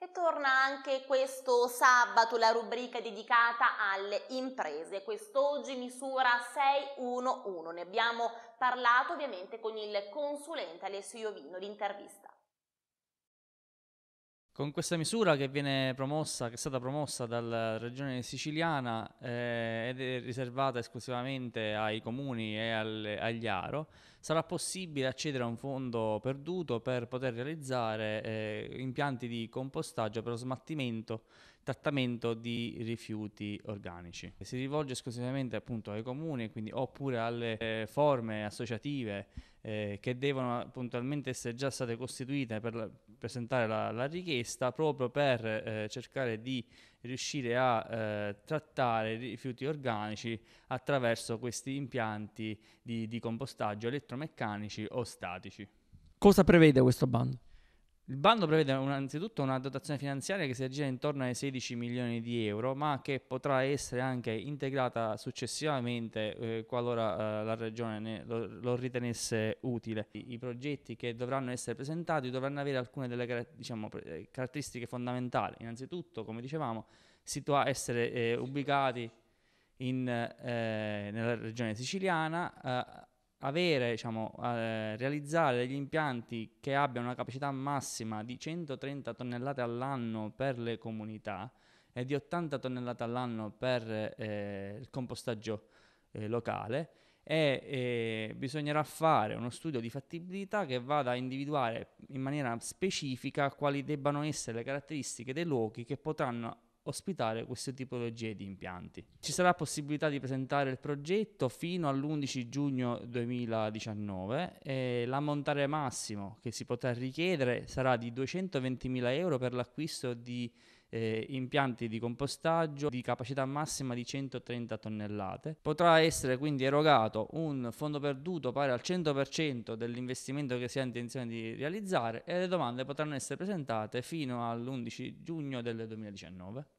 E torna anche questo sabato la rubrica dedicata alle imprese. Quest'oggi misura 611. Ne abbiamo parlato ovviamente con il consulente Alessio Iovino, l'intervista. Con questa misura che viene promossa, che è stata promossa dalla regione siciliana eh, ed è riservata esclusivamente ai comuni e al, agli aro, sarà possibile accedere a un fondo perduto per poter realizzare eh, impianti di compostaggio per lo smattimento trattamento di rifiuti organici. Si rivolge esclusivamente appunto ai comuni quindi, oppure alle eh, forme associative eh, che devono puntualmente essere già state costituite per la, presentare la, la, richiesta proprio per eh, cercare di riuscire a eh, trattare rifiuti organici attraverso questi impianti di, di compostaggio elettromeccanici o statici. Cosa prevede questo bando? Il bando prevede innanzitutto una dotazione finanziaria che si aggira intorno ai 16 milioni di euro, ma che potrà essere anche integrata successivamente eh, qualora eh, la Regione ne, lo, lo, ritenesse utile. I, I, progetti che dovranno essere presentati dovranno avere alcune delle diciamo, eh, caratteristiche fondamentali. Innanzitutto, come dicevamo, situa- essere eh, ubicati in, eh, nella Regione siciliana, eh, avere, diciamo, eh, realizzare degli impianti che abbiano una capacità massima di 130 tonnellate all'anno per le comunità e di 80 tonnellate all'anno per eh, il compostaggio eh, locale e eh, bisognerà fare uno studio di fattibilità che vada a individuare in maniera specifica quali debbano essere le caratteristiche dei luoghi che potranno ospitare queste tipologie di impianti. Ci sarà possibilità di presentare il progetto fino all'11 giugno 2019 e l'ammontare massimo che si potrà richiedere sarà di 220.000 euro per l'acquisto di eh, impianti di compostaggio di capacità massima di 130 tonnellate. Potrà essere quindi erogato un fondo perduto pari al 100% dell'investimento che si ha intenzione di realizzare e le domande potranno essere presentate fino all'11 giugno del 2019.